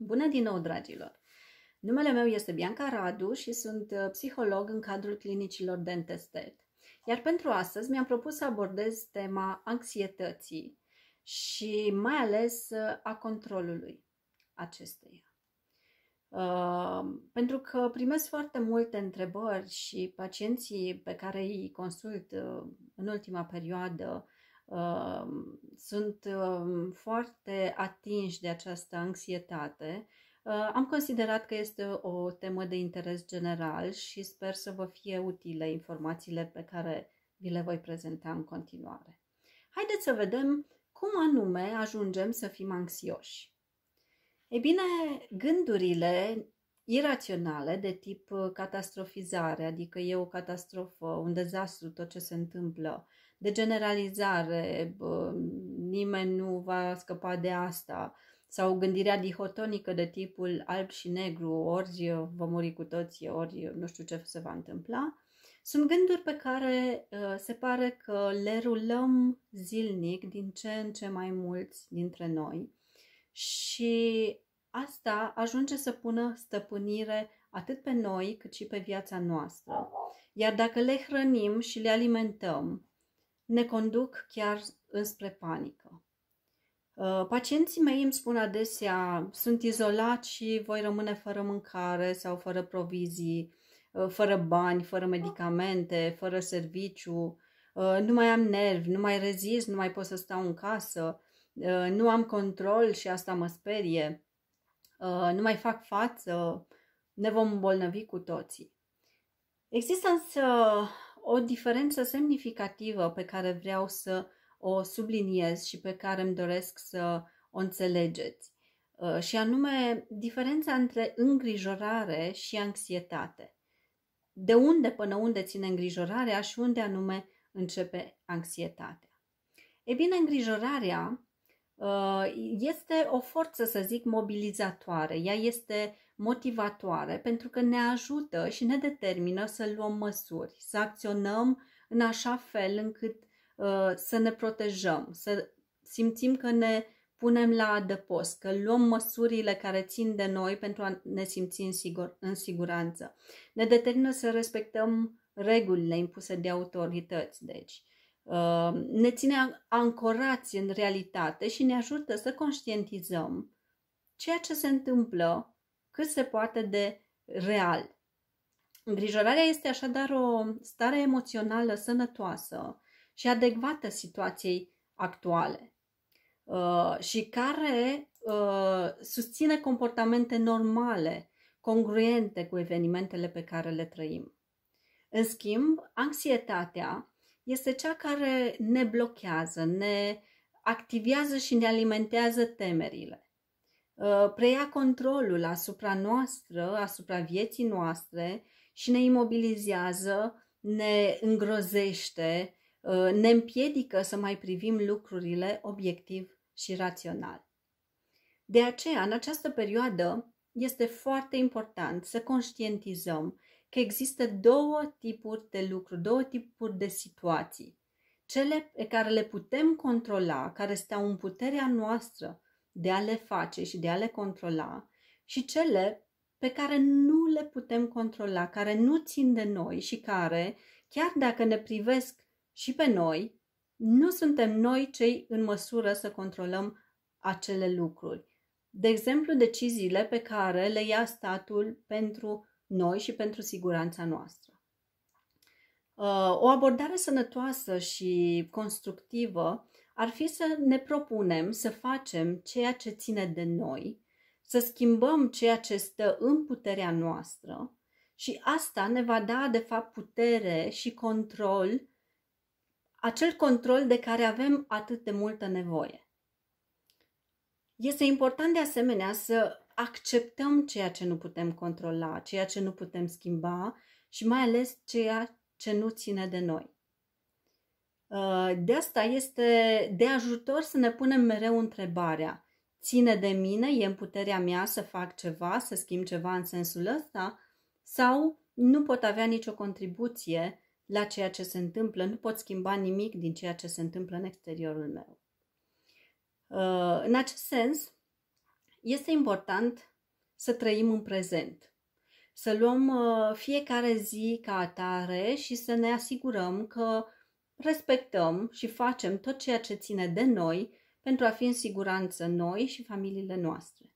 Bună din nou, dragilor! Numele meu este Bianca Radu și sunt uh, psiholog în cadrul clinicilor Dentestet. Iar pentru astăzi mi-am propus să abordez tema anxietății și mai ales uh, a controlului acesteia. Uh, pentru că primesc foarte multe întrebări și pacienții pe care îi consult uh, în ultima perioadă sunt foarte atinși de această anxietate. Am considerat că este o temă de interes general și sper să vă fie utile informațiile pe care vi le voi prezenta în continuare. Haideți să vedem cum anume ajungem să fim anxioși. Ei bine, gândurile iraționale de tip catastrofizare, adică e o catastrofă, un dezastru, tot ce se întâmplă, de generalizare, nimeni nu va scăpa de asta, sau gândirea dihotonică de tipul alb și negru, ori vă muri cu toții, ori nu știu ce se va întâmpla, sunt gânduri pe care ă, se pare că le rulăm zilnic din ce în ce mai mulți dintre noi și asta ajunge să pună stăpânire atât pe noi cât și pe viața noastră. Iar dacă le hrănim și le alimentăm ne conduc chiar înspre panică. Uh, pacienții mei îmi spun adesea, sunt izolat și voi rămâne fără mâncare sau fără provizii, uh, fără bani, fără medicamente, fără serviciu, uh, nu mai am nervi, nu mai rezist, nu mai pot să stau în casă, nu am control și asta mă sperie, nu mai fac față, ne vom îmbolnăvi cu toții. Există însă o diferență semnificativă pe care vreau să o subliniez și pe care îmi doresc să o înțelegeți, uh, și anume diferența între îngrijorare și anxietate. De unde până unde ține îngrijorarea și unde anume începe anxietatea? E bine, îngrijorarea Uh, este o forță, să zic, mobilizatoare. Ea este motivatoare pentru că ne ajută și ne determină să luăm măsuri, să acționăm în așa fel încât uh, să ne protejăm, să simțim că ne punem la adăpost, că luăm măsurile care țin de noi pentru a ne simți în, sigur, în siguranță. Ne determină să respectăm regulile impuse de autorități, deci. Uh, ne ține ancorați în realitate și ne ajută să conștientizăm ceea ce se întâmplă cât se poate de real. Îngrijorarea este așadar o stare emoțională sănătoasă și adecvată situației actuale uh, și care uh, susține comportamente normale, congruente cu evenimentele pe care le trăim. În schimb, anxietatea este cea care ne blochează, ne activează și ne alimentează temerile. Uh, preia controlul asupra noastră, asupra vieții noastre și ne imobilizează, ne îngrozește, uh, ne împiedică să mai privim lucrurile obiectiv și rațional. De aceea, în această perioadă, este foarte important să conștientizăm că există două tipuri de lucruri, două tipuri de situații. Cele pe care le putem controla, care stau în puterea noastră de a le face și de a le controla, și cele pe care nu le putem controla, care nu țin de noi și care, chiar dacă ne privesc și pe noi, nu suntem noi cei în măsură să controlăm acele lucruri. De exemplu, deciziile pe care le ia statul pentru noi și pentru siguranța noastră. Uh, o abordare sănătoasă și constructivă ar fi să ne propunem să facem ceea ce ține de noi, să schimbăm ceea ce stă în puterea noastră și asta ne va da, de fapt, putere și control, acel control de care avem atât de multă nevoie. Este important, de asemenea, să acceptăm ceea ce nu putem controla, ceea ce nu putem schimba și mai ales ceea ce nu ține de noi. Uh, de asta este de ajutor să ne punem mereu întrebarea. Ține de mine, e în puterea mea să fac ceva, să schimb ceva în sensul ăsta? Sau nu pot avea nicio contribuție la ceea ce se întâmplă, nu pot schimba nimic din ceea ce se întâmplă în exteriorul meu. Uh, în acest sens, este important să trăim în prezent, să luăm uh, fiecare zi ca atare și să ne asigurăm că respectăm și facem tot ceea ce ține de noi pentru a fi în siguranță noi și familiile noastre.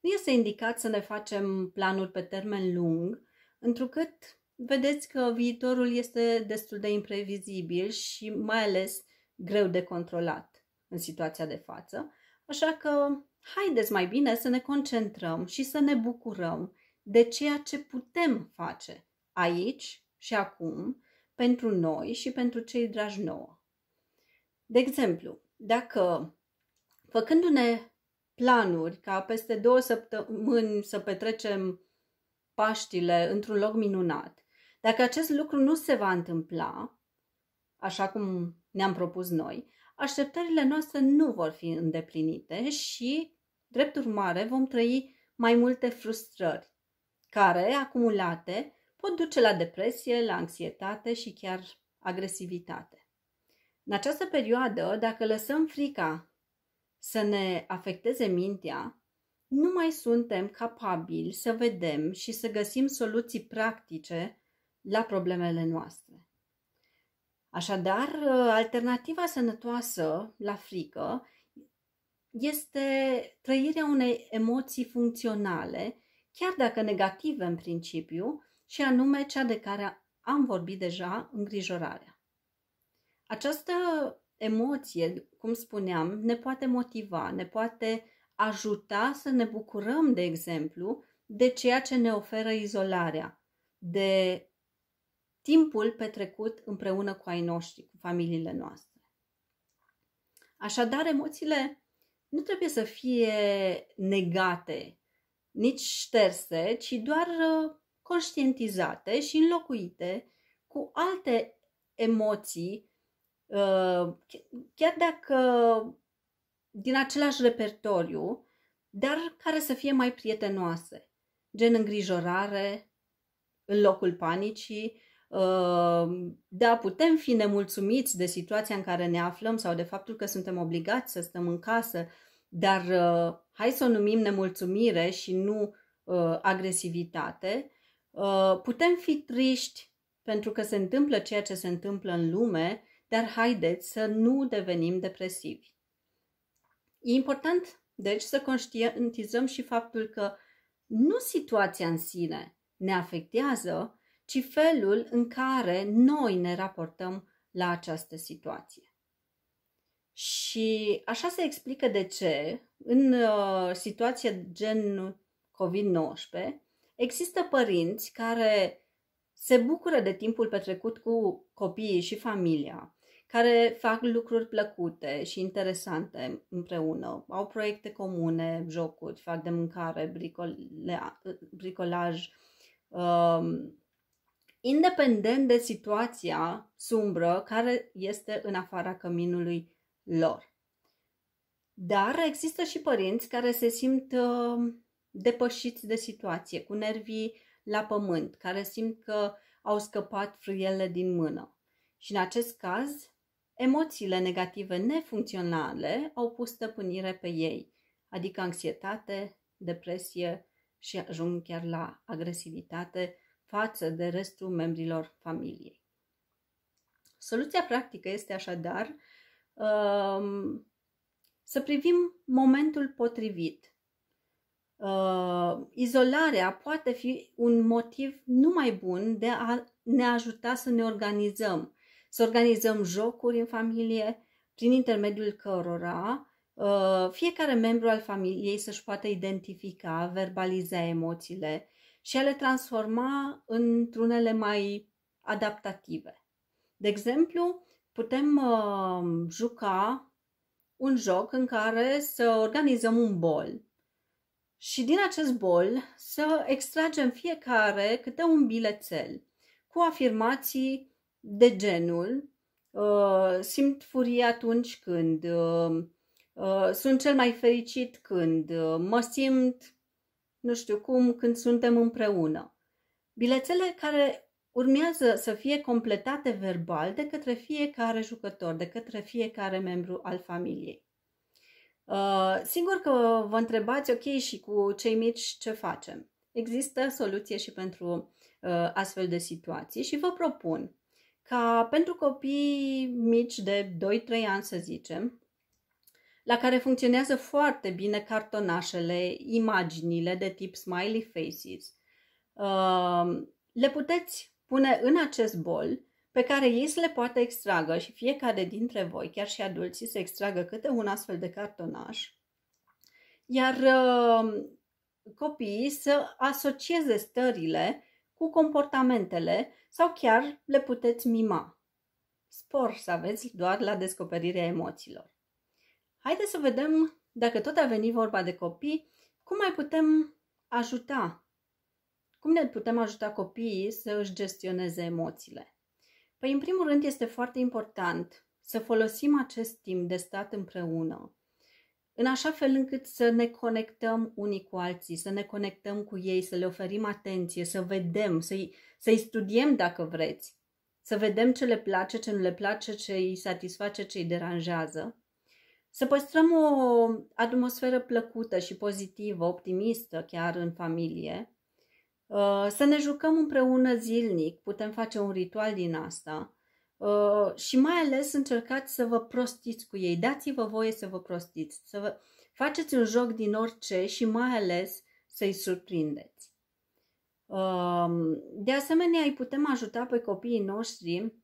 Nu este indicat să ne facem planuri pe termen lung, întrucât vedeți că viitorul este destul de imprevizibil și mai ales greu de controlat în situația de față, Așa că haideți mai bine să ne concentrăm și să ne bucurăm de ceea ce putem face aici și acum pentru noi și pentru cei dragi nouă. De exemplu, dacă făcându-ne planuri ca peste două săptămâni să petrecem Paștile într-un loc minunat, dacă acest lucru nu se va întâmpla, așa cum ne-am propus noi, așteptările noastre nu vor fi îndeplinite și, drept urmare, vom trăi mai multe frustrări, care, acumulate, pot duce la depresie, la anxietate și chiar agresivitate. În această perioadă, dacă lăsăm frica să ne afecteze mintea, nu mai suntem capabili să vedem și să găsim soluții practice la problemele noastre. Așadar, ă, alternativa sănătoasă la frică este trăirea unei emoții funcționale, chiar dacă negative în principiu, și anume cea de care am vorbit deja, îngrijorarea. Această emoție, cum spuneam, ne poate motiva, ne poate ajuta să ne bucurăm, de exemplu, de ceea ce ne oferă izolarea, de timpul petrecut împreună cu ai noștri, cu familiile noastre. Așadar, emoțiile nu trebuie să fie negate, nici șterse, ci doar uh, conștientizate și înlocuite cu alte emoții, uh, chiar dacă din același repertoriu, dar care să fie mai prietenoase, gen îngrijorare, în locul panicii, Ehm, da, putem fi nemulțumiți de situația în care ne aflăm sau de faptul că suntem obligați să stăm în casă, dar eh, hai să o numim nemulțumire și nu eh, agresivitate. Eh, putem fi triști pentru că se întâmplă ceea ce se întâmplă în lume, dar haideți să nu devenim depresivi. E important, deci, să conștientizăm și faptul că nu situația în sine ne afectează, ci felul în care noi ne raportăm la această situație. Și așa se explică de ce, în uh, situație gen COVID-19, există părinți care se bucură de timpul petrecut cu copiii și familia, care fac lucruri plăcute și interesante împreună. Au proiecte comune, jocuri, fac de mâncare, uh, bricolaj, um, independent de situația sumbră care este în afara căminului lor. Dar există și părinți care se simt uh, depășiți de situație, cu nervii la pământ, care simt că au scăpat frâiele din mână. Și în acest caz, emoțiile negative nefuncționale au pus stăpânire pe ei, adică anxietate, depresie și ajung chiar la agresivitate, față de restul membrilor familiei. Soluția practică este așadar um, să privim momentul potrivit. Uh, izolarea poate fi un motiv numai bun de a ne ajuta să ne organizăm, să organizăm jocuri în familie, prin intermediul cărora uh, fiecare membru al familiei să-și poată identifica, verbaliza emoțiile și a le transforma într-unele mai adaptative. De exemplu, putem uh, juca un joc în care să organizăm un bol și din acest bol să extragem fiecare câte un bilețel cu afirmații de genul uh, simt furie atunci când uh, uh sunt cel mai fericit când uh, mă simt nu știu cum, când suntem împreună. Bilețele care urmează să fie completate verbal de către fiecare jucător, de către fiecare membru al familiei. Uh, sigur că vă întrebați, ok, și cu cei mici ce facem? Există soluție și pentru uh, astfel de situații și vă propun ca pentru copii mici de 2-3 ani, să zicem, la care funcționează foarte bine cartonașele, imaginile de tip smiley faces. Uh, le puteți pune în acest bol pe care ei să le poată extragă și fiecare dintre voi, chiar și adulții, să extragă câte un astfel de cartonaș, iar uh, copiii să asocieze stările cu comportamentele sau chiar le puteți mima. Spor să aveți doar la descoperirea emoțiilor. Haideți să vedem, dacă tot a venit vorba de copii, cum mai putem ajuta? Cum ne putem ajuta copiii să își gestioneze emoțiile? Păi, în primul rând, este foarte important să folosim acest timp de stat împreună, în așa fel încât să ne conectăm unii cu alții, să ne conectăm cu ei, să le oferim atenție, să vedem, să-i, să-i studiem dacă vreți, să vedem ce le place, ce nu le place, ce îi satisface, ce îi deranjează să păstrăm o atmosferă plăcută și pozitivă, optimistă chiar în familie. Uh, să ne jucăm împreună zilnic, putem face un ritual din asta. Uh, și mai ales încercați să vă prostiți cu ei, dați-vă voie să vă prostiți, să vă faceți un joc din orice și mai ales să-i surprindeți. Uh, de asemenea, îi putem ajuta pe copiii noștri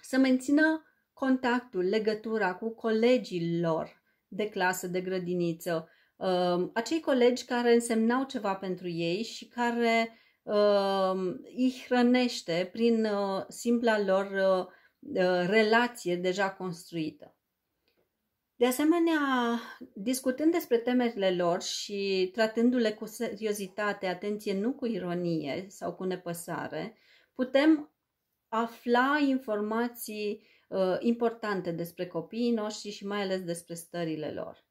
să mențină contactul, legătura cu colegii lor de clasă, de grădiniță, ehm, acei colegi care însemnau ceva pentru ei și care ehm, îi hrănește prin uh, simpla lor uh, uh, relație deja construită. De asemenea, discutând despre temerile lor și tratându-le cu seriozitate, atenție, nu cu ironie sau cu nepăsare, putem afla informații uh, importante despre copiii noștri și mai ales despre stările lor.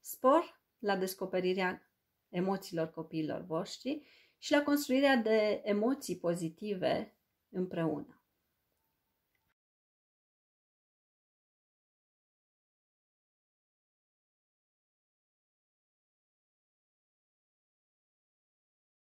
Spor la descoperirea emoțiilor copiilor voștri și la construirea de emoții pozitive împreună.